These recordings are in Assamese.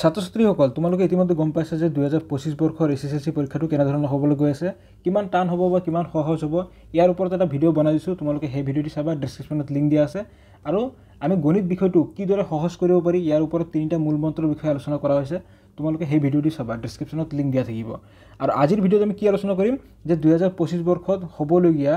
ছাত্ৰ ছাত্ৰীসকল তোমালোকে ইতিমধ্যে গম পাইছা যে দুহেজাৰ পঁচিছ বৰ্ষৰ এছ এছ এল চি পৰীক্ষাটো কেনেধৰণৰ হ'বলৈ গৈ আছে কিমান টান হ'ব বা কিমান সহজ হ'ব ইয়াৰ ওপৰত এটা ভিডিঅ' বনাই দিছোঁ তোমালোকে সেই ভিডিঅ'টি চাবা ডেছক্ৰিপশ্যনত লিংক দিয়া আছে আৰু আমি গণিত বিষয়টো কিদৰে সহজ কৰিব পাৰি ইয়াৰ ওপৰত তিনিটা মূল মন্ত্ৰৰ বিষয়ে আলোচনা কৰা হৈছে তোমালোকে সেই ভিডিঅ'টি চাবা ডেছক্ৰিপশ্যনত লিংক দিয়া থাকিব আৰু আজিৰ ভিডিঅ'ত আমি কি আলোচনা কৰিম যে দুহেজাৰ পঁচিছ বৰ্ষত হ'বলগীয়া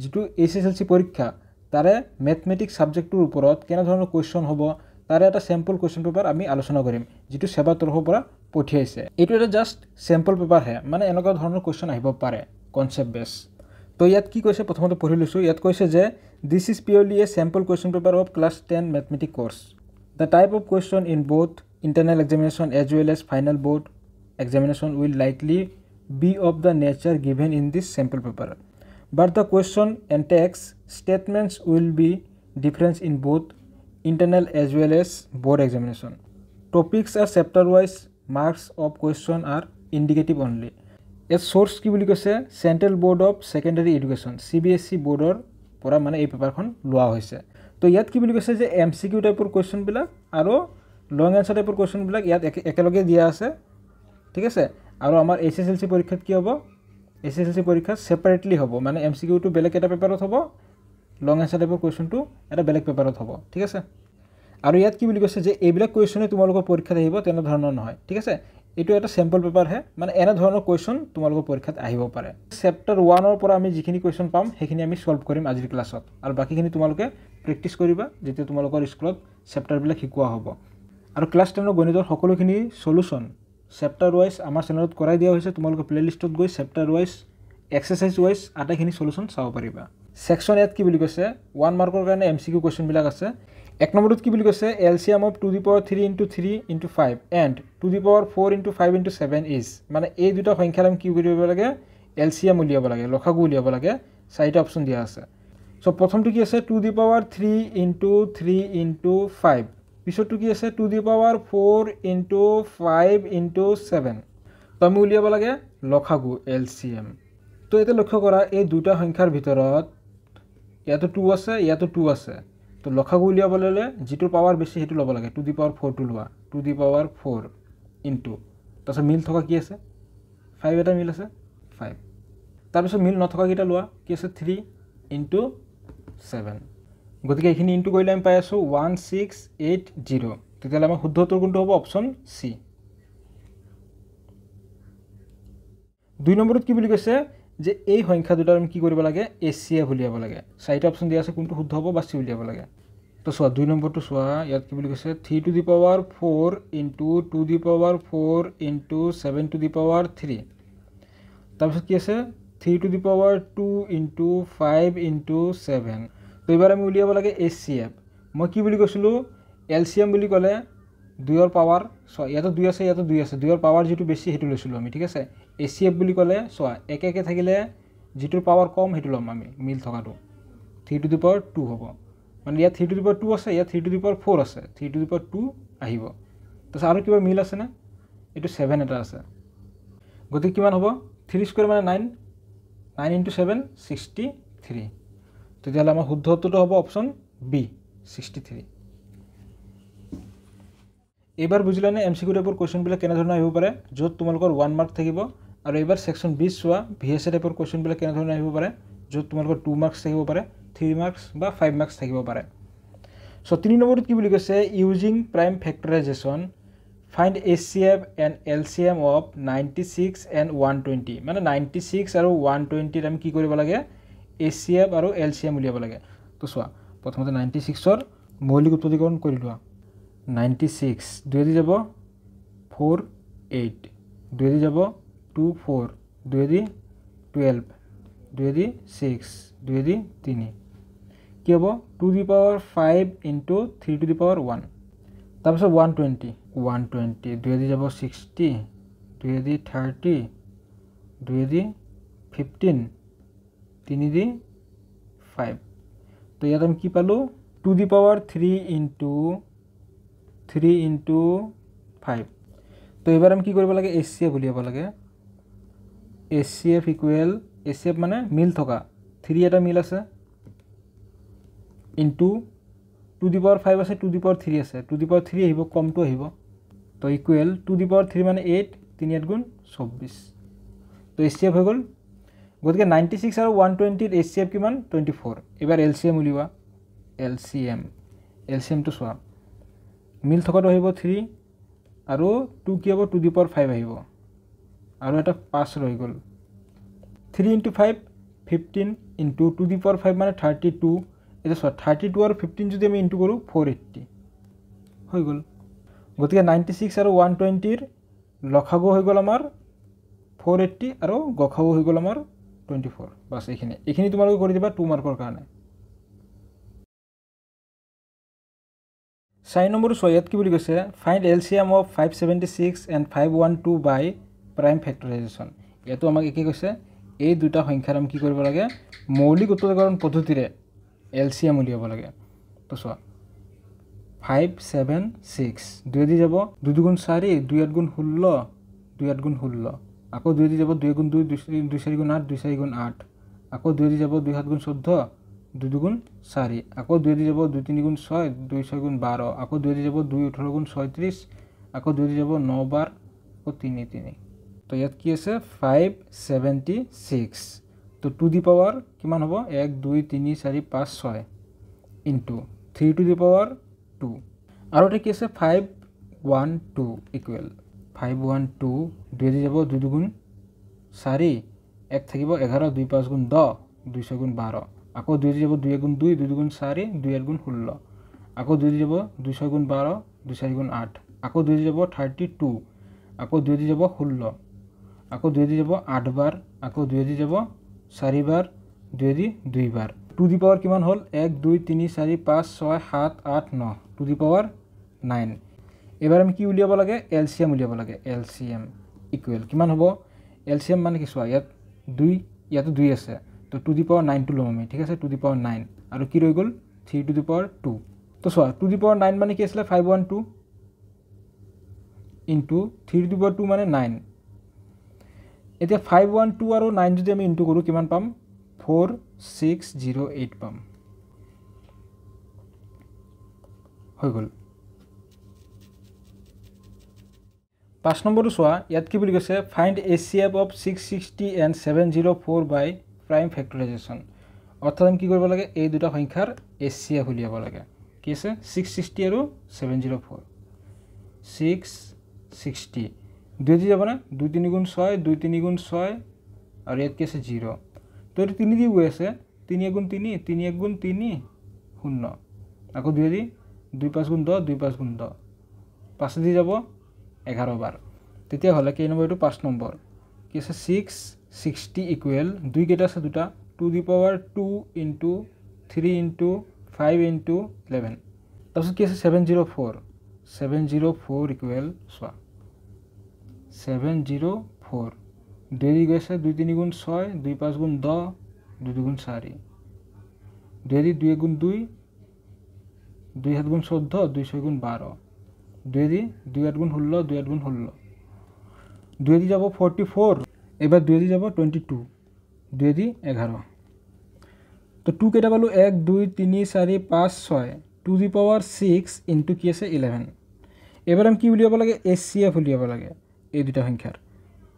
যিটো এইচ এছ এল চি পৰীক্ষা তাৰে মেথমেটিক্স ছাবজেক্টটোৰ ওপৰত কেনেধৰণৰ কুৱেশ্যন হ'ব তাৰে এটা চেম্পল কুৱেশ্যন পেপাৰ আমি আলোচনা কৰিম যিটো সেৱা তৰফৰ পৰা পঠিয়াইছে এইটো এটা জাষ্ট চেম্পল পেপাৰহে মানে এনেকুৱা ধৰণৰ কুৱেশ্যন আহিব পাৰে কনচেপ্ট বেছ তো ইয়াত কি কৈছে প্ৰথমতে পঢ়ি লৈছোঁ ইয়াত কৈছে যে this is purely a sample question paper of class ten mathematic course the type of question in both internal examination as well as final board examination will likely be of the nature given in this sample paper but the question and text statements will be different in both internal as well as board examination. Topics are chapter wise, marks of question are indicative only. A source की बोली को से Central Board of Secondary Education (CBSE) board और पूरा माने ये पेपर खान लुआ हुए से। तो याद की बोली को से जो MCQ टाइप और क्वेश्चन बिला आरो long answer टाइप और क्वेश्चन बिला याद एक एक लोगे दिया से, ठीक है से? आरो अमार SSLC परीक्षा क्या होगा? SSLC परीक्षा separately होगा, माने MCQ टू बेले केटा पेपर होता होगा, লং এন্সাৰ টাইপৰ কুৱেশ্যনটো এটা বেলেগ পেপাৰত হ'ব ঠিক আছে আৰু ইয়াত কি বুলি কৈছে যে এইবিলাক কুৱেশ্যনে তোমালোকৰ পৰীক্ষাত আহিব তেনেধৰণৰ নহয় ঠিক আছে এইটো এটা চেম্পল পেপাৰহে মানে এনেধৰণৰ কুৱেশ্যন তোমালোকৰ পৰীক্ষাত আহিব পাৰে চেপ্টাৰ ওৱানৰ পৰা আমি যিখিনি কুৱেশ্যন পাম সেইখিনি আমি ছল্ভ কৰিম আজিৰ ক্লাছত আৰু বাকীখিনি তোমালোকে প্ৰেক্টিছ কৰিবা যেতিয়া তোমালোকৰ স্কুলত চেপ্টাৰবিলাক শিকোৱা হ'ব আৰু ক্লাছ টেনৰ গণিতৰ সকলোখিনি চলুচন চেপ্টাৰ ৱাইজ আমাৰ চেনেলত কৰাই দিয়া হৈছে তোমালোকে প্লে'লিষ্টত গৈ চেপ্টাৰ ৱাইজ এক্সাৰচাইজ ৱাইজ আটাইখিনি চলুচন চাব পাৰিবা ছেকশ্যন এত কি বুলি কৈছে ওৱান মাৰ্কৰ কাৰণে এম চি কিউ কুৱেশ্যনবিলাক আছে এক নম্বৰটোত কি বুলি কৈছে L C M of two the power three into three into five and two the power four into five into seven is মানে এই দুটা সংখ্যাত আমি কি কৰিব লাগে এল চি এম উলিয়াব লাগে লখাগু উলিয়াব লাগে চাৰিটা অপশ্যন দিয়া আছে চ' প্ৰথমটো কি আছে two the power three into three into five পিছৰটো কি আছে two the power four into five into seven ত' আমি উলিয়াব লাগে লখাগু এল চি এম ত' এতিয়া লক্ষ্য কৰা এই দুটা সংখ্যাৰ ভিতৰত ইয়াতো টু আছে ইয়াতো টু আছে তো লখাগু উলিয়াবলৈ হ'লে যিটো পাৱাৰ বেছি সেইটো ল'ব লাগে টু দি পাৱাৰ ফ'ৰটো লোৱা two the power four into তাৰপিছত মিল থকা কি আছে ফাইভ এটা মিল আছে ফাইভ তাৰপিছত মিল নথকাকেইটা লোৱা কি আছে থ্ৰী ইন টু ছেভেন গতিকে এইখিনি ইনটু কৰিলে আমি পাই আছোঁ ওৱান ছিক্স এইট জিৰ' তেতিয়াহ'লে আমাৰ শুদ্ধ উত্তৰ কোনটো হ'ব অপশ্যন চি দুই নম্বৰত কি বুলি কৈছে যে এই সংখ্যা দুটাত আমি কি কৰিব লাগে এ চি এফ উলিয়াব লাগে চাৰিটা অপশ্যন দিয়া আছে কোনটো শুদ্ধ হ'ব বাচি উলিয়াব লাগে তো চোৱা দুই নম্বৰটো চোৱা ইয়াত কি বুলি কৈছে three two the power four into two the power four into seven two the power three তাৰপিছত কি আছে three two the power two into five into seven তো এইবাৰ আমি উলিয়াব লাগে এ চি এফ মই কি বুলি কৈছিলোঁ এল চি এম বুলি ক'লে দুয়ৰ পাৱাৰ চ ইয়াতো দুই আছে ইয়াতো দুই আছে দুয়ৰ পাৱাৰ যিটো বেছি সেইটো লৈছিলোঁ আমি ঠিক আছে এ চি এফ বুলি ক'লে চোৱা একে একে থাকিলে যিটোৰ পাৱাৰ কম সেইটো ল'ম আমি মিল থকাটো three two the power two হ'ব মানে ইয়াত three two the power two আছে ইয়াত three two the power four আছে three two the power two আহিব তাৰপিছত আৰু কিবা মিল আছেনে এইটো ছেভেন এটা আছে গতিকে কিমান হ'ব থ্ৰী স্কুৱেৰ মানে nine nine into seven sixty three তেতিয়াহ'লে আমাৰ শুদ্ধ উত্তৰটো হ'ব অপশ্যন বি ছিক্সটি থ্ৰী এইবাৰ বুজিলানে এম চি কিউ টাইপৰ কুৱেশ্যনবিলাক কেনেধৰণৰ আহিব পাৰে য'ত তোমালোকৰ ওৱান মাৰ্ক থাকিব আৰু এইবাৰ ছেকশ্যন বিছ চোৱা ভি এছ এ টাইপৰ কুৱেশ্যনবিলাক কেনেধৰণে আহিব পাৰে য'ত তোমালোকৰ টু মাৰ্কছ থাকিব পাৰে থ্ৰী মাৰ্কছ বা ফাইভ মাৰ্কছ থাকিব পাৰে চ' তিনি নম্বৰত কি বুলি কৈছে using prime factorization find A C F and L C M of ninety six and one twenty মানে নাইণ্টি ছিক্স আৰু ওৱান টুৱেণ্টিত আমি কি কৰিব লাগে এ চি এফ আৰু এল চি এম উলিয়াব লাগে তো চোৱা প্ৰথমতে নাইণ্টি ছিক্সৰ মৌলিক উৎপাদিকৰণ কৰি লোৱা নাইণ্টি ছিক্স দুৱেদি যাব ফ'ৰ এইট দুৱেদি যাব 2 4 2 2 12 2 2 6 2 2 3 কি হব 2 ^ 5 * 3 ^ 1 তারপর 120 120 2 2 যাব 60 2 2 30 2 2 15 3 2 5 তো ইয়াত আমি কি পালো 2 ^ 3 * 3 * 5 তো এবারে আমি কি কৰিব লাগে এসএ বুলিয়াব লাগে A C F equal A C F মানে মিল থকা থ্ৰী এটা মিল আছে into two the power five আছে টু দি পাৱাৰ থ্ৰী আছে টু দি পাৱাৰ থ্ৰী আহিব কমটো আহিব তো equal two the power three মানে এইট তিনি এট গুণ চৌব্বিছ তো এ চি এফ হৈ গ'ল গতিকে নাইণ্টি ছিক্স আৰু ওৱান টুৱেণ্টিত এ চি এফ কিমান টুৱেণ্টি ফ'ৰ এইবাৰ এল চি এম উলিওৱা L C M L C এমটো চোৱা মিল থকাটো আহিব থ্ৰী আৰু টু কি হ'ব টু দি পাৱাৰ আহিব আৰু এটা পাঁচ ৰৈ গ'ল three into five fifteen into two the power five মানে থাৰ্টি টু এতিয়া চোৱা থাৰ্টি টু আৰু ফিফটিন যদি আমি ইণ্টু কৰোঁ ফ'ৰ এইট্টি হৈ গ'ল গতিকে নাইণ্টি ছিক্স আৰু ওৱান টুৱেণ্টিৰ লখাগু হৈ গ'ল আমাৰ ফ'ৰ এইট্টি আৰু গখাগু হৈ গ'ল আমাৰ টুৱেণ্টি ফ'ৰ বাছ এইখিনি এইখিনি তোমালোকে কৰি দিবা টু মাৰ্কৰ কাৰণে চাৰি নম্বৰটো ছয় ইয়াত কি বুলি কৈছে find L C M of five seventy six and five one two by prime factorization ইয়াতো আমাক কি কৈছে এই দুটা সংখ্যাৰ আমি কি কৰিব লাগে মৌলিক উত্তৰকৰণ পদ্ধতিৰে এল চি উলিয়াব লাগে তো চোৱা ফাইভ ছেভেন ছিক্স দুয়েদি যাব দুই দুগুণ চাৰি দুই আঠ গুণ ষোল্ল দুই আঠ গুণ ষোল্ল আকৌ দুয়েদি যাব দুই গুণ দুই দুই চাৰি গুণ আঠ দুই চাৰি গুণ আঠ আকৌ দুয়েদি যাব দুই সাত গুণ চৈধ্য দুই দুগুণ চাৰি আকৌ দুয়েদি যাব দুই তিনি ছয় দুই ছয় গুণ বাৰ আকৌ দুয়েদি যাব দুই ওঠৰ গুণ ছয়ত্ৰিছ আকৌ দুয়েদি যাব ন বাৰ আকৌ তিনি তিনি তো ইয়াত কি আছে ফাইভ ছেভেণ্টি ছিক্স তো টু দি পাৱাৰ কিমান হ'ব এক দুই তিনি চাৰি পাঁচ ছয় into three two the power two আৰু এতিয়া কি আছে five one two equal five one two দুই যাব দুই দুগুণ চাৰি এক থাকিব এঘাৰ দুই পাঁচ গুণ দহ দুই ছয় গুণ বাৰ আকৌ দুই যাব দুই এগুণ দুই দুই দুগুণ চাৰি দুই এক গুণ ষোল্ল আকৌ দুই যাব দুই ছয় গুণ বাৰ দুই চাৰি গুণ আঠ আকৌ দুই যাব থাৰ্টি টু আকৌ দুই যাব ষোল্ল আকৌ দুৱেদি যাব আঠবাৰ আকৌ দুৱেদি যাব চাৰিবাৰ দুৱেদি দুইবাৰ টু দি পাৱাৰ কিমান হ'ল এক দুই তিনি চাৰি পাঁচ ছয় সাত আঠ ন টু দি পাৱাৰ নাইন এইবাৰ আমি কি উলিয়াব লাগে এল চি এম উলিয়াব লাগে এল চি এম ইকুৱেল কিমান হ'ব এল চি এম মানে কি চোৱা ইয়াত দুই ইয়াতো দুই আছে তো টু দি পাৱাৰ নাইনটো ল'ম আমি ঠিক আছে টু দি পাৱাৰ নাইন আৰু কি ৰৈ গ'ল three two the power two তো চোৱা টু দি পাৱাৰ নাইন মানে কি আছিলে five one two into three two power two মানে নাইন এতিয়া ফাইভ ওৱান টু আৰু নাইন যদি আমি ইনটু কৰোঁ কিমান পাম ফ'ৰ ছিক্স জিৰ' এইট পাম হৈ গ'ল পাঁচ নম্বৰটো চোৱা ইয়াত কি বুলি কৈছে find A C F of six sixty and seven zero' four by prime factorization অৰ্থাৎ আমি কি কৰিব লাগে এই দুটা সংখ্যাৰ এ চি এফ উলিয়াব লাগে কি আছে ছিক্স ছিক্সটি আৰু seven zero' four six sixty দুই দিয়ে যাবে না দুই তিনি গুণ ছয় দুই তিনি গুণ ছয় আর এক কি আছে জিরো তো এটা তিনি দিয়ে গৈ আছে তিনি এক গুণ তিনি তিনি এক গুণ তিনি শূন্য আকৌ দুই দি দুই পাঁচ গুণ দহ দুই পাঁচ গুণ দহ পাঁচ দি যাব এঘাৰ বাৰ তেতিয়াহ'লে কেই নম্বৰ এইটো পাঁচ নম্বৰ কি আছে ছিক্স ছিক্সটি ইকুৱেল দুই কেইটা আছে দুটা two the power two into three into five into eleven তাৰপিছত কি আছে seven zero' four seven zero' four equal চোৱা সেভেন জিরো ফোর দুই গেছে দুই তিনি গুণ ছয় দুই পাঁচ গুণ দহ দুই দুগুণ চাৰি দুই দুই গুণ দুই দুই সাত গুণ চৈধ্য দুই ছয় গুণ বাৰ দুই দি দুই আঠ গুণ ষোল্ল দুই আঠ গুণ ষোল্ল দুই দি যাব ফৰ্টি ফ'ৰ এইবাৰ দুই দি যাব টুৱেণ্টি টু দুই দি এঘাৰ তো টু কেইটা পালোঁ এক দুই তিনি চাৰি পাঁচ ছয় two the power six into কি আছে ইলেভেন এইবাৰ আমি কি উলিয়াব লাগে এ চি এফ উলিয়াব লাগে এই দুটা সংখ্যাৰ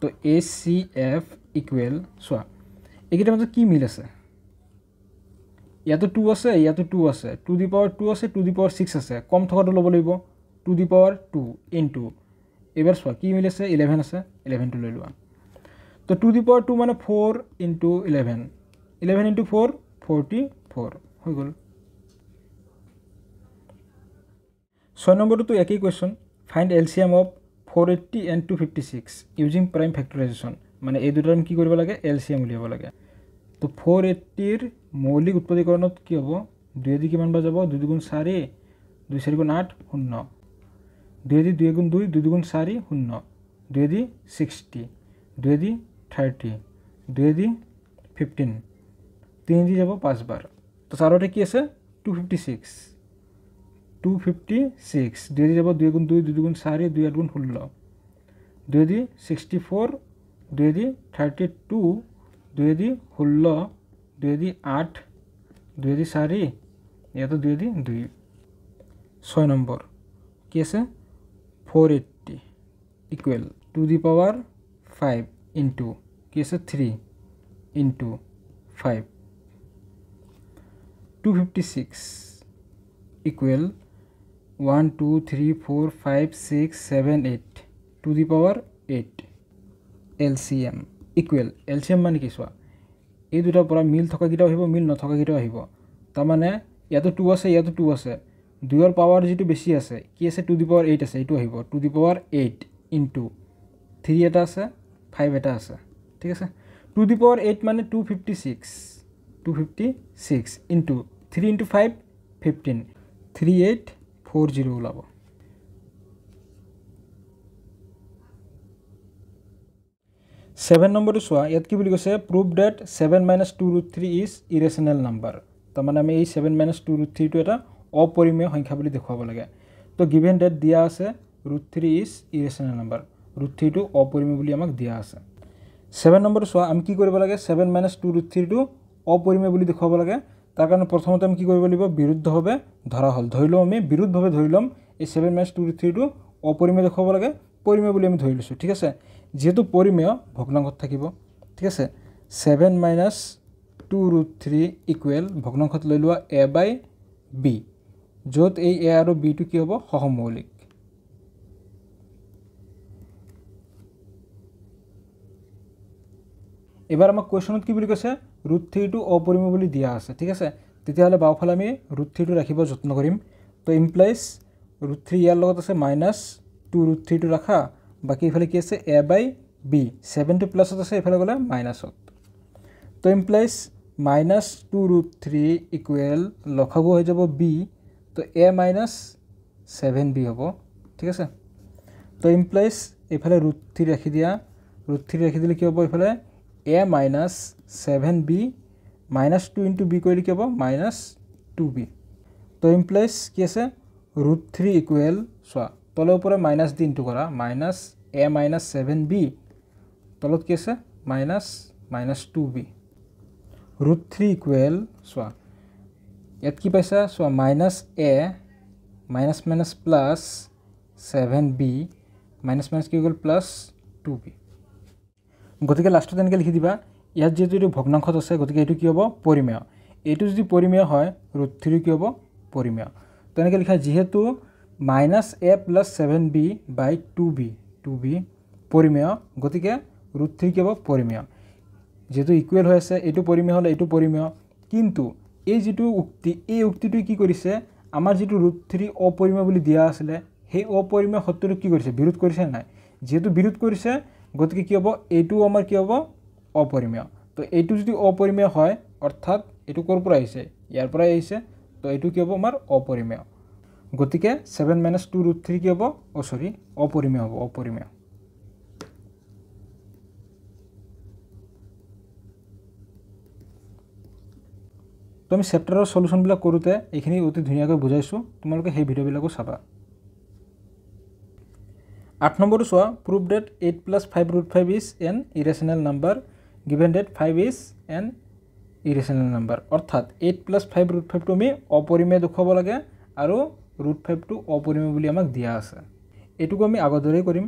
তো এ চি এফ ইকুৱেল চোৱা এইকেইটাৰ মাজত কি মিল আছে ইয়াতো টু আছে ইয়াতো টু আছে টু দি পাৱাৰ টু আছে টু দি পাৱাৰ ছিক্স আছে কম থকাটো ল'ব লাগিব two the power two into এইবাৰ চোৱা কি মিল আছে ইলেভেন আছে ইলেভেনটো লৈ লোৱা তো টু দি পাৱাৰ টু মানে four into eleven eleven into four forty four হৈ গ'ল ছয় নম্বৰটোতো একেই question find L C M of four eighty and two fifty six using prime factorization মানে এই দুটাৰ আমি কি কৰিব লাগে এল চি এম উলিয়াব লাগে তো ফ'ৰ এইটটিৰ মৌলিক উৎপাদীকৰণত কি হ'ব দুয়েদি কিমান বাৰ যাব দুই দুগুণ চাৰি দুই চাৰি গুণ আঠ শূন্য দুয়েদি দুই এগুণ দুই দুই দুগুণ চাৰি শূন্য দুয়েদি ছিক্সটি দুয়েদি থাৰ্টি দুয়েদি ফিফটিন তিনিদি যাব পাঁচবাৰ তো চাৰতে কি আছে two fifty six two fifty six दुई जब दुई गुण दुई दुई दुगुण चारि दुई आठ गुण षोल दुई दि सिक्सटी फोर दुई दि थार्टी टू दुई दि षोल दुई दि आठ दी दि चारि इतना दुई दि दुई छः नम्बर कि four eighty equal two the power five into कैसे three into five two fifty six equal one two three four five six seven eight two the power eight L C M equal L C M মানে কি চোৱা এই দুটাৰ পৰা মিল থকাকেইটাও আহিব মিল নথকাকেইটাও আহিব তাৰমানে ইয়াতো টু আছে ইয়াতো টু আছে দুয়ৰ পাৱাৰ যিটো বেছি আছে কি আছে টু দি পাৱাৰ এইট আছে এইটো আহিব two the power eight into three এটা আছে ফাইভ এটা আছে ঠিক আছে টু দি পাৱাৰ এইট মানে two fifty six two fifty six into three into five fifteen three eight four zero ওলাব ছেভেন নম্বৰটো চোৱা ইয়াত কি বুলি কৈছে prove that seven minus two root three is irrational number তাৰমানে আমি এই ছেভেন মাইনাছ টু ৰুট থ্ৰীটো এটা অপৰিমেয় সংখ্যা বুলি দেখুৱাব লাগে তো গিভেন ডেট দিয়া আছে root three is irrational number root থ্ৰীটো অপৰিমেয় বুলি আমাক দিয়া আছে ছেভেন নম্বৰটো চোৱা আমি কি কৰিব লাগে ছেভেন মাইনাছ টু ৰুট থ্ৰীটো অপৰিমেয় বুলি দেখুৱাব লাগে তাৰ কাৰণে প্ৰথমতে আমি কি কৰিব লাগিব বিৰুদ্ধভাৱে ধৰা হ'ল ধৰি লওঁ আমি বিৰুদ্ধভাৱে ধৰি ল'ম এই ছেভেন মাইনাছ টু থ্ৰীটো অপৰিমেয় দেখুৱাব লাগে পৰিমেয় বুলি আমি ধৰি লৈছোঁ ঠিক আছে যিহেতু পৰিমেয় ভগ্নাংশত থাকিব ঠিক আছে seven minus two root three equal ভগ্নাংশত লৈ লোৱা এ বাই বি য'ত এই এ আৰু বিটো কি হ'ব সহমৌলিক এইবাৰ আমাক কুৱেশ্যনত কি বুলি কৈছে ৰুট থ্ৰীটো অপৰিমেয় বুলি দিয়া আছে ঠিক আছে তেতিয়াহ'লে বাওঁফালে আমি ৰুট থ্ৰীটো ৰাখিব যত্ন কৰিম তো ইমপ্লাইজ ৰুট থ্ৰী ইয়াৰ লগত আছে মাইনাছ টু ৰুট থ্ৰীটো ৰাখা বাকী ইফালে কি আছে এ বাই বি ছেভেনটো প্লাছত আছে এইফালে গ'লে মাইনাছত তো implies minus two root three equal লখাগু হৈ যাব বি তো এ মাইনাছ ছেভেন বি হ'ব ঠিক আছে তো ইমপ্লাইজ এইফালে ৰুট থ্ৰী ৰাখি দিয়া ৰুট থ্ৰী ৰাখি দিলে কি হ'ব এইফালে a minus seven b minus two into b কৰি লিখিব মাইনাছ টু বি তো ইমপ্লেচ কি আছে ৰুট থ্ৰী ইকুৱেল চোৱা তলে ওপৰে মাইনাছ দি ইণ্টু কৰা minus a minus seven b তলত কি আছে minus minus two b root three equal চোৱা ইয়াত কি পাইছা চোৱা minus a minus minus plus seven b minus minus কি গ'ল প্লাছ টু বি গতিকে লাষ্টত এনেকৈ লিখি দিবা ইয়াত যিহেতু এইটো ভগ্নাংশত আছে গতিকে এইটো কি হ'ব পৰিমেয় এইটো যদি পৰিমেয় হয় ৰুট থ্ৰী কি হ'ব পৰিমেয় তো তেনেকৈ লিখা যিহেতু minus a plus seven b by two b two b পৰিমেয় গতিকে ৰুট থ্ৰী কি হ'ব পৰিমেয় যিহেতু ইকুৱেল হৈ আছে এইটো পৰিমেয় হ'লে এইটো পৰিমেয় কিন্তু এই যিটো উক্তি এই উক্তিটোৱে কি কৰিছে আমাৰ যিটো ৰুট থ্ৰী অপৰিমেয় বুলি দিয়া আছিলে সেই অপৰিমেয় সত্যটো কি কৰিছে বিৰোধ কৰিছে নাই যিহেতু বিৰোধ কৰিছে গতিকে কি হ'ব এইটো আমাৰ কি হ'ব অপৰিমেয় তো এইটো যদি অপৰিমেয় হয় অৰ্থাৎ এইটো ক'ৰ পৰা আহিছে ইয়াৰ পৰাই আহিছে তো এইটো কি হ'ব আমাৰ অপৰিমেয় গতিকে seven minus two root three কি হ'ব অ' চৰি অপৰিমেয় হ'ব অপৰিমেয় তো আমি চেপ্টাৰৰ চলুচনবিলাক কৰোঁতে এইখিনি অতি ধুনীয়াকৈ বুজাইছোঁ তোমালোকে সেই ভিডিঅ'বিলাকো চাবা আঠ নম্বৰটো চোৱা proof that eight plus five root five is an irrational number given that five is an irrational number অৰ্থাৎ এইট প্লাছ ফাইভ ৰুট ফাইভটো আমি অপৰিমেয় দেখুৱাব লাগে আৰু ৰুট ফাইভটো অপৰিমেয় বুলি আমাক দিয়া আছে এইটোকো আমি আগতেই কৰিম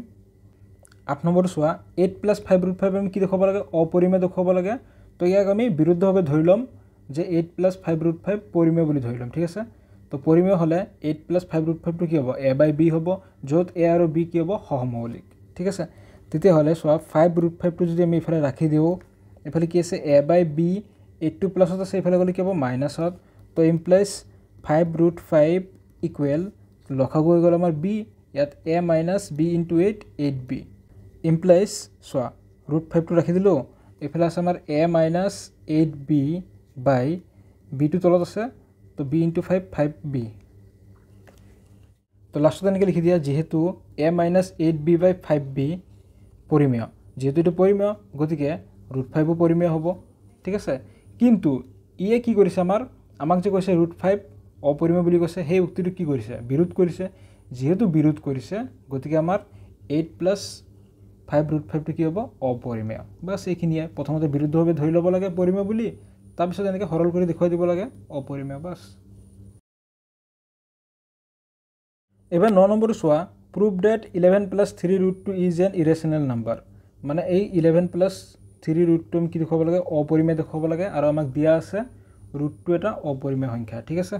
আঠ নম্বৰটো চোৱা eight plus five root five আমি কি দেখুৱাব লাগে অপৰিমেয় দেখুৱাব লাগে তো ইয়াক আমি বিৰুদ্ধভাৱে ধৰি ল'ম যে eight plus five root five পৰিমেয় বুলি ধৰি ল'ম ঠিক আছে তো পৰিমেয় হ'লে এইট প্লাছ ফাইভ ৰুট ফাইভটো কি হ'ব এ বাই বি হ'ব য'ত এ আৰু বি কি হ'ব সহমৌলিক ঠিক আছে তেতিয়াহ'লে চোৱা ফাইভ ৰুট ফাইভটো যদি আমি এইফালে ৰাখি দিওঁ এইফালে কি আছে এ বাই বি এইটটো প্লাছত আছে এইফালে গ'লে কি হ'ব মাইনাছত তো implies five root five equal লখা গৈ গ'ল আমাৰ বি ইয়াত a minus b into eight eight b implies চোৱা ৰুট ফাইভটো ৰাখি দিলোঁ এইফালে আছে আমাৰ a minus eight b by বিটো তলত আছে তো b into five five b তো লাষ্টত এনেকৈ লিখি দিয়া যিহেতু a minus eight b by five b পৰিমেয় যিহেতু এইটো পৰিমেয় গতিকে ৰুট ফাইভো পৰিমেয় হ'ব ঠিক আছে কিন্তু ইয়ে e কি কৰিছে আমাৰ আমাক যে কৈছে ৰুট ফাইভ অপৰিমেয় বুলি কৈছে সেই উক্তিটো কি কৰিছে বিৰোধ কৰিছে যিহেতু বিৰোধ কৰিছে গতিকে আমাৰ এইট প্লাছ ফাইভ ৰুট ফাইভটো কি হ'ব অপৰিমেয় বাছ এইখিনিয়ে প্ৰথমতে বিৰুদ্ধভাৱে ধৰি ল'ব লাগে পৰিমেয় বুলি তাৰপিছত এনেকৈ সৰল কৰি দেখুৱাই দিব লাগে অপৰিমেয় বাছ এইবাৰ ন নম্বৰটো চোৱা proof that eleven plus three root two is an irrational number মানে এই ইলেভেন প্লাছ থ্ৰী ৰুটটো আমি কি দেখুৱাব লাগে অপৰিমেয় দেখুৱাব লাগে আৰু আমাক দিয়া আছে ৰুটটো এটা অপৰিমেয় সংখ্যা ঠিক আছে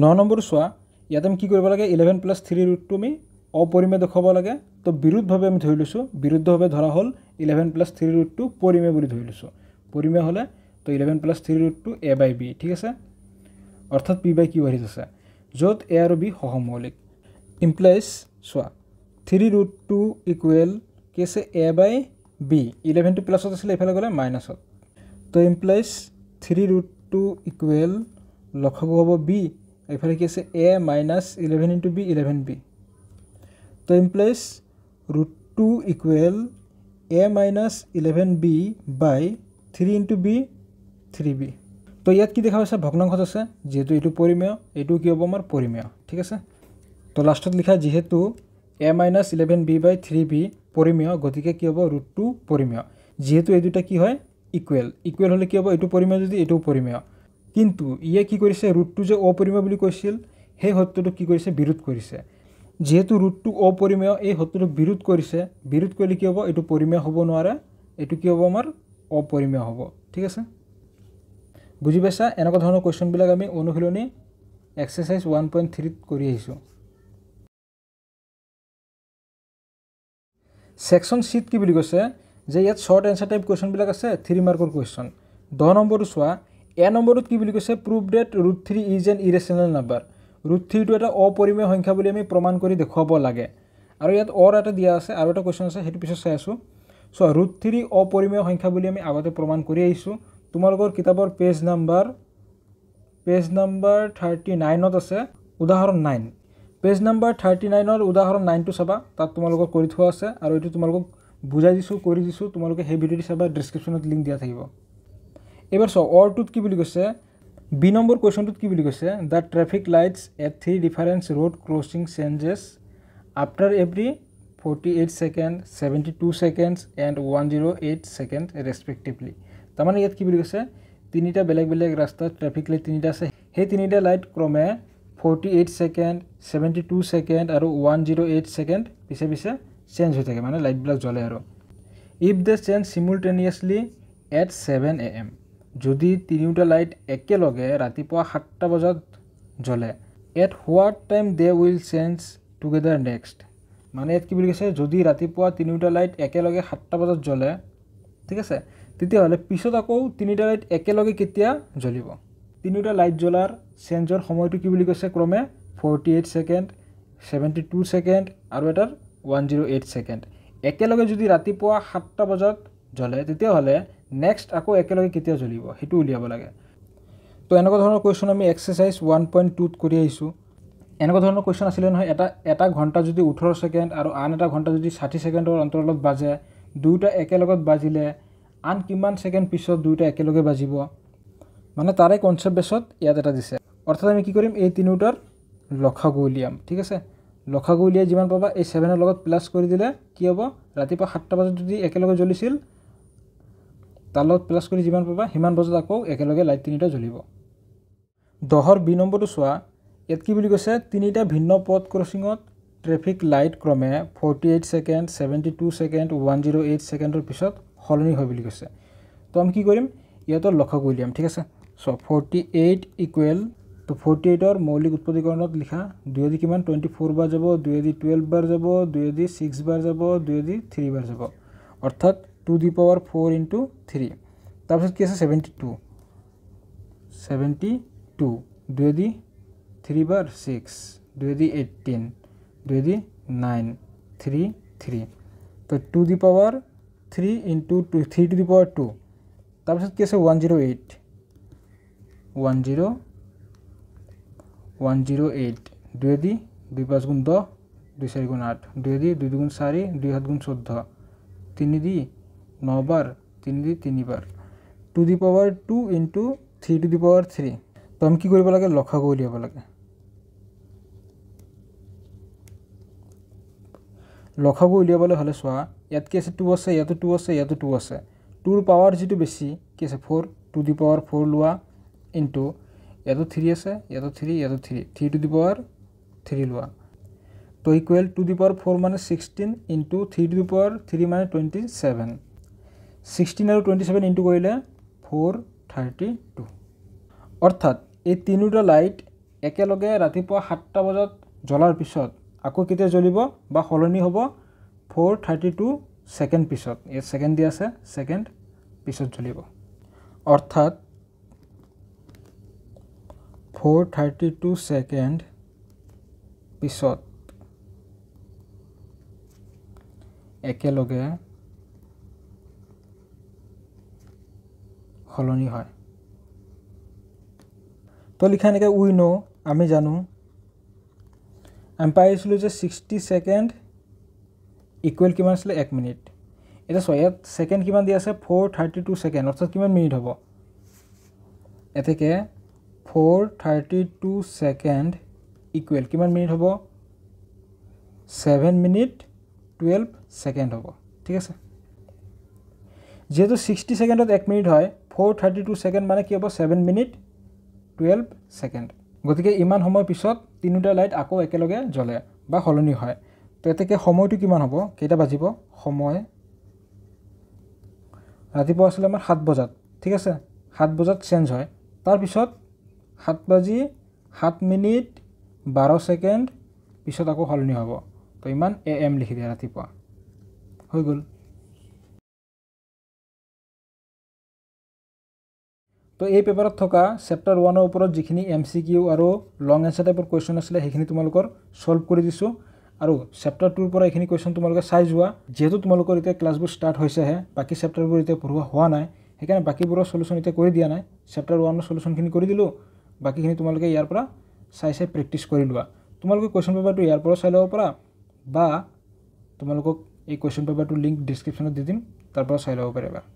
ন নম্বৰ চোৱা ইয়াত আমি কি কৰিব লাগে ইলেভেন প্লাছ থ্ৰী ৰুটটো আমি অপৰিমেয় দেখুৱাব লাগে তো বিৰুদ্ধভাৱে আমি ধৰি লৈছোঁ বিৰুদ্ধভাৱে ধৰা হ'ল ইলেভেন প্লাছ থ্ৰী ৰুটটো পৰিমেয় বুলি ধৰি লৈছোঁ পৰিমেয় হ'লে তো eleven plus three root two a by b ঠিক আছে অৰ্থাৎ পি বাই কিউ আহি আছে য'ত এ আৰু বি সহমৌলিক ইমপ্লাইজ চোৱা থ্ৰী ৰুট টু ইকুৱেল কি আছে এ বাই বি ইলেভেনটো প্লাছত আছিলে এইফালে গ'লে মাইনাছত তো implies three root two equal লক্ষ্য হ'ব বি এইফালে কি আছে a minus eleven into b eleven b তো implies root two equal a minus eleven b by three into b three b তো ইয়াত কি দেখা পাইছে ভগ্নাংশত আছে যিহেতু এইটো পৰিমেয় এইটো কি হ'ব আমাৰ পৰিমেয় ঠিক আছে তো লাষ্টত লিখা যিহেতু a minus eleven b by three b পৰিমেয় গতিকে কি হ'ব ৰুট টু পৰিমেয় যিহেতু এই দুটা কি হয় ইকুৱেল ইকুৱেল হ'লে কি হ'ব এইটো পৰিমেয় যদি এইটো পৰিমেয় কিন্তু ইয়ে কি কৰিছে ৰুট টু যে অপৰিমেয় বুলি কৈছিল সেই সত্যটোক কি কৰিছে বিৰোধ কৰিছে যিহেতু ৰুটটো অপৰিমেয় এই সত্যটোক বিৰোধ কৰিছে বিৰোধ কৰিলে কি হ'ব এইটো পৰিমেয় হ'ব নোৱাৰে এইটো কি হ'ব আমাৰ অপৰিমেয় হব ঠিক আছে বুজি পাইছা এনেকুৱা ধৰণৰ কুৱেশ্যনবিলাক আমি অনুশীলনী এক্সাৰচাইজ ওৱান পইণ্ট থ্ৰীত কৰি আহিছোঁ ছেকশ্যন চিত কি বুলি কৈছে যে ইয়াত শ্বৰ্ট এনচাৰ টাইপ কুৱেশ্যনবিলাক আছে থ্ৰী মাৰ্কৰ কুৱেশ্যন দহ নম্বৰটো চোৱা এ নম্বৰটোত কি বুলি কৈছে proof that root three is an irrational number root থ্ৰীটো এটা অপৰিমেয় সংখ্যা বুলি আমি প্ৰমাণ কৰি দেখুৱাব লাগে আৰু ইয়াত অৰ এটা দিয়া আছে আৰু এটা কুৱেশ্যন আছে সেইটো পিছত চাই আছোঁ চ' ৰুট থ্ৰী অপৰিমেয় সংখ্যা বুলি আমি আগতে প্ৰমাণ কৰি আহিছোঁ তোমালোকৰ কিতাপৰ page number page number thirty নাইনত আছে উদাহৰণ নাইন পেজ নাম্বাৰ থাৰ্টি নাইনৰ উদাহৰণ নাইনটো চাবা তাত তোমালোকৰ কৰি থোৱা আছে আৰু এইটো তোমালোকক বুজাই দিছোঁ কৰি দিছোঁ তোমালোকে সেই ভিডিঅ'টো চাবা ডিছক্ৰিপশ্যনত লিংক দিয়া থাকিব এইবাৰ চ অৰটোত কি বুলি কৈছে বি নম্বৰ কুৱেশ্যনটোত কি বুলি কৈছে the traffic lights at three difference road crossing changes after every 48 second 72 seconds and 108 zero' eight second respectively তাৰমানে ইয়াত কি বুলি কৈছে তিনিটা বেলেগ বেলেগ ৰাস্তাত ট্ৰেফিক লাইট তিনিটা আছে সেই তিনিটা লাইট ক্ৰমে forty eight second seventy two second আৰু ওৱান জিৰ' এইট ছেকেণ্ড পিছে পিছে চেঞ্জ হৈ থাকে মানে লাইটবিলাক জ্বলে আৰু if the change simultaneously at seven A M যদি তিনিওটা লাইট একেলগে ৰাতিপুৱা সাতটা বজাত জ্বলে at what time they will change together next মানে ইয়াত কি বুলি কৈছে যদি ৰাতিপুৱা তিনিওটা লাইট একেলগে সাতটা বজাত জ্বলে ঠিক আছে তেতিয়াহ'লে পিছত আকৌ তিনিটা লাইট একেলগে কেতিয়া জ্বলিব তিনিওটা লাইট জ্বলাৰ চেঞ্জৰ সময়টো কি বুলি কৈছে ক্ৰমে forty eight second seventy two second আৰু এটাৰ ওৱান জিৰ' এইট ছেকেণ্ড একেলগে যদি ৰাতিপুৱা সাতটা বজাত জ্বলে তেতিয়াহ'লে নেক্সট আকৌ একেলগে কেতিয়া জ্বলিব সেইটো উলিয়াব লাগে তো এনেকুৱা ধৰণৰ কুৱেশ্যন আমি এক্সাৰচাইজ ওৱান পইণ্ট টুত কৰি আহিছোঁ এনেকুৱা ধৰণৰ কুৱেশ্যন আছিলে নহয় এটা এটা ঘণ্টা যদি ওঠৰ ছেকেণ্ড আৰু আন এটা ঘণ্টা যদি ষাঠি ছেকেণ্ডৰ অন্তৰালত বাজে দুয়োটা একেলগত বাজিলে আন কিমান ছেকেণ্ড পিছত দুয়োটা একেলগে বাজিব মানে তাৰে কনচেপ্ট বেছত ইয়াত এটা দিছে অৰ্থাৎ আমি কি কৰিম এই তিনিওটাৰ লখাগু উলিয়াম ঠিক আছে লখাগু উলিয়াই যিমান পাবা এই ছেভেনৰ লগত প্লাছ কৰি দিলে কি হ'ব ৰাতিপুৱা সাতটা বজাত যদি একেলগে জ্বলিছিল তাৰ লগত প্লাছ কৰি যিমান পাবা সিমান বজাত আকৌ একেলগে লাইট তিনিটা জ্বলিব দহৰ বি নম্বৰটো চোৱা ইয়াত কি বুলি কৈছে তিনিটা ভিন্ন পথ ক্ৰছিঙত ট্ৰেফিক লাইট ক্ৰমে forty eight second seventy two second one zero' eight ছেকেণ্ডৰ পিছত সলনি হয় বুলি কৈছে তো আমি কি কৰিম ইয়াতো লক্ষ্য কৰি ল'ম ঠিক আছে so' forty eight equal to forty এইটৰ মৌলিক উৎপাদিকৰণত লিখা দুই দুয়েদি কিমান টুৱেণ্টি ফ'ৰ বাৰ যাব দুই দুয়েদি টুৱেল্ভ বাৰ যাব দুই দুয়েদি ছিক্স বাৰ যাব দুই দুয়েদি থ্ৰী বাৰ যাব অৰ্থাৎ to the power four into three তাৰপিছত কি আছে ছেভেণ্টি টু ছেভেণ্টি টু দুই দুয়েদি 3 * 6 2018 209 3 3 तो 2 ^ 3 * 3 ^ 2 তারপর কত আসে 108 10 108 2 * 2 = 4 2 * 4 = 8 2 * 2 = 4 2 * 14 3 * 9 बार 3 * 3 बार 2 ^ 2 * 3 ^ 3 তোম কি কৰিব লাগে লখা কৰিব লাগে লখবোৰ উলিয়াবলৈ হ'লে চোৱা ইয়াত কি আছে টু আছে ইয়াতো টু আছে ইয়াতো টু আছে টুৰ পাৱাৰ যিটো বেছি কি আছে four to the power four লোৱা ইনটু ইয়াতো থ্ৰী আছে ইয়াতো থ্ৰী ইয়াতো three three two the power three লোৱা তো equal two the power four মানে sixteen into three two the power three মানে টুৱেণ্টি ছেভেন ছিক্সটিন আৰু টুৱেণ্টি ছেভেন ইনটু কৰিলে ফ'ৰ থাৰ্টি টু অৰ্থাৎ এই তিনিওটা লাইট একেলগে ৰাতিপুৱা সাতটা বজাত জ্বলাৰ পিছত আকৌ কেতিয়া জ্বলিব বা সলনি হ'ব ফ'ৰ থাৰ্টি টু ছেকেণ্ড পিছত ইয়াত ছেকেণ্ড দিয়া আছে ছেকেণ্ড পিছত জ্বলিব অৰ্থাৎ ফ'ৰ থাৰ্টি টু ছেকেণ্ড পিছত একেলগে সলনি হয় তো লিখা এনেকৈ উই ন আমি জানো আমি পাই আছিলোঁ যে ছিক্সটি ছেকেণ্ড ইকুৱেল কিমান আছিলে এক মিনিট এতিয়া চোৱা ইয়াত ছেকেণ্ড কিমান দি আছে ফ'ৰ থাৰ্টি টু ছেকেণ্ড অৰ্থাৎ কিমান মিনিট হ'ব এতেকে four thirty two second equal কিমান মিনিট হ'ব ছেভেন মিনিট টুৱেল্ভ ছেকেণ্ড হ'ব ঠিক আছে যিহেতু ছিক্সটি ছেকেণ্ডত এক মিনিট হয় ফ'ৰ থাৰ্টি টু ছেকেণ্ড মানে কি হ'ব ছেভেন মিনিট টুৱেল্ভ ছেকেণ্ড গতিকে ইমান সময় পিছত তিনিওটা লাইট আকৌ একেলগে জ্বলে বা সলনি হয় তো এতিয়া সময়টো কিমান হ'ব কেইটা বাজিব সময় ৰাতিপুৱা আছিলে আমাৰ সাত বজাত ঠিক আছে সাত বজাত চেঞ্জ হয় তাৰপিছত সাত বাজি সাত মিনিট বাৰ ছেকেণ্ড পিছত আকৌ সলনি হ'ব তো ইমান এ এম লিখি দিয়া ৰাতিপুৱা হৈ গ'ল তো এই পেপাৰত থকা চেপ্টাৰ ওৱানৰ ওপৰত যিখিনি এম চি কিউ আৰু লং এন্সাৰ টাইপৰ কুৱেশ্যন আছিলে সেইখিনি তোমালোকৰ চল্ভ কৰি দিছোঁ আৰু চেপ্টাৰ টুৰ পৰা এইখিনি কুৱেশ্যন তোমালোকে চাই যোৱা যিহেতু তোমালোকৰ এতিয়া ক্লাছবোৰ ষ্টাৰ্ট হৈছেহে বাকী চেপ্টাৰবোৰ এতিয়া পঢ়োৱা হোৱা নাই সেইকাৰণে বাকীবোৰৰ চলিউশ্যন এতিয়া কৰি দিয়া নাই চেপ্টাৰ ওৱানৰ চলিউশ্যনখিনি কৰি দিলোঁ বাকীখিনি তোমালোকে ইয়াৰ পৰা চাই চাই প্ৰেক্টিচ কৰি লোৱা তোমালোকে কুৱেশ্যন পেপাৰটো ইয়াৰ পৰা চাই ল'ব পাৰা বা তোমালোকক এই কুৱেশ্যন পেপাৰটোৰ লিংক ডিছক্ৰিপশ্যনত দি দিম তাৰপৰা চাই ল'ব পাৰিবা